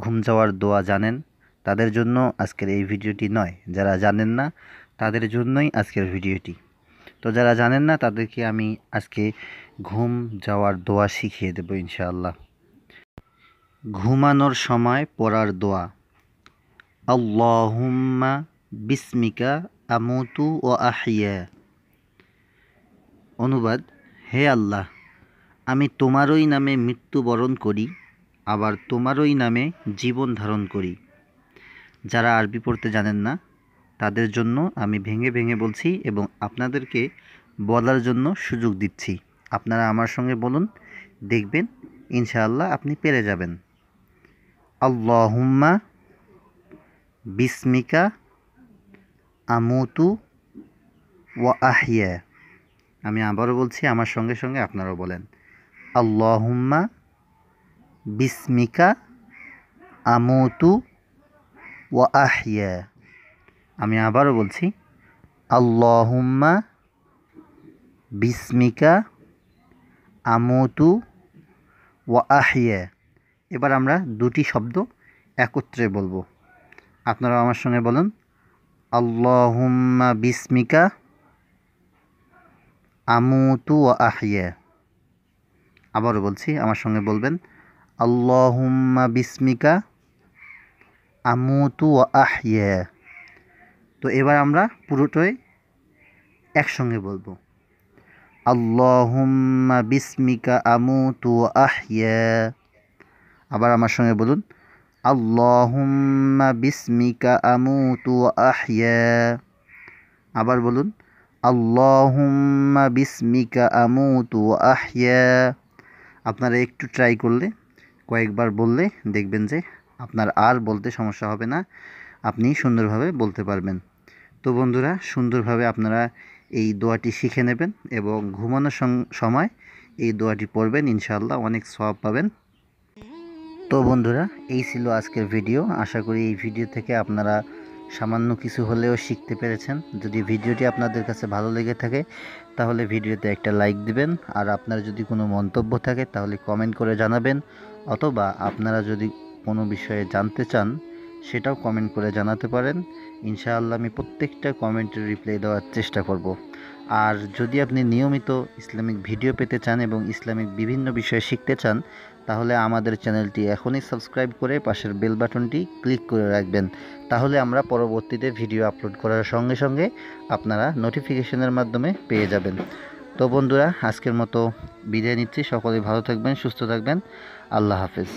ঘুম যাওয়ার দোয়া জানেন তাদের জন্য আজকের এই ভিডিওটি নয় যারা জানেন না তাদের জন্যই আজকের ভিডিওটি তো যারা জানেন না তাদেরকে আমি আজকে ঘুম যাওয়ার দোয়া শিখিয়ে দেব ইনশাআল্লাহ ঘুমানোর সময় পড়ার দোয়া আল্লাহুম্মা বিস্মিকা আমুতু ও আহিয়া অনুবাদ হে আল্লাহ আমি তোমারই নামে মৃত্যুবরণ করি আবার তোমারই নামে জীবন ধারণ করি যারা আরবি পড়তে জানেন না তাদের জন্য আমি ভেঙে ভেঙে বলছি এবং আপনাদেরকে বলার জন্য সুযোগ দিচ্ছি আপনারা আমার সঙ্গে বলুন দেখবেন ইনশাআল্লাহ আপনি পেরে যাবেন আল্লাহুম্মা বিস্মিকা আমুতু ও আহিয়া আমি আবারও বলছি আমার সঙ্গে সঙ্গে আপনারাও বলেন আল্লাহুম্মা বিস্মিকা আমতু ও আহিয়া আমি আবারও বলছি আল্লাহুম্মা বিস্মিকা আমতু ও আহিয়া এবার আমরা দুটি শব্দ একত্রে বলবো আপনারা আমার সঙ্গে বলুন আল্লাহুম্মা বিস্মিকা আমতু ও আহিয়া আবারও বলছি আমার সঙ্গে বলবেন আল্লাহুম্মা বিস্মিকা আমুতু আহিয়া তো এবার আমরা পুরোটাই একসঙ্গে বলবো আল্লাহুম্মা বিস্মিকা আমুতু আহিয়া আবার আমার সঙ্গে বলুন আল্লাহুম্মা বিস্মিকা আমুতু আহিয়া আবার বলুন আল্লাহুম্মা বিস্মিকা আমুতু আহিয়া আপনারা একটু ট্রাই করলে কয়েকবার বললে দেখবেন যে আপনার আর বলতে সমস্যা হবে না আপনি সুন্দরভাবে বলতে পারবেন তো বন্ধুরা সুন্দরভাবে আপনারা এই দোয়াটি শিখে নেবেন এবং ঘুমানোর সময় এই দোয়াটি পড়বেন ইনশাল্লাহ অনেক সব পাবেন তো বন্ধুরা এই ছিল আজকের ভিডিও আশা করি এই ভিডিও থেকে আপনারা সামান্য কিছু হলেও শিখতে পেরেছেন যদি ভিডিওটি আপনাদের কাছে ভালো লেগে থাকে তাহলে ভিডিওতে একটা লাইক দিবেন আর আপনার যদি কোনো মন্তব্য থাকে তাহলে কমেন্ট করে জানাবেন অথবা আপনারা যদি কোনো বিষয়ে জানতে চান সেটাও কমেন্ট করে জানাতে পারেন ইনশাআল্লাহ আমি প্রত্যেকটা কমেন্টের রিপ্লাই দেওয়ার চেষ্টা করব। আর যদি আপনি নিয়মিত ইসলামিক ভিডিও পেতে চান এবং ইসলামিক বিভিন্ন বিষয়ে শিখতে চান তাহলে আমাদের চ্যানেলটি এখনই সাবস্ক্রাইব করে পাশের বেল বাটনটি ক্লিক করে রাখবেন তাহলে আমরা পরবর্তীতে ভিডিও আপলোড করার সঙ্গে সঙ্গে আপনারা নোটিফিকেশনের মাধ্যমে পেয়ে যাবেন তো বন্ধুরা আজকের মতো বিদায় নিচ্ছি সকলে ভালো থাকবেন সুস্থ থাকবেন আল্লাহ হাফেজ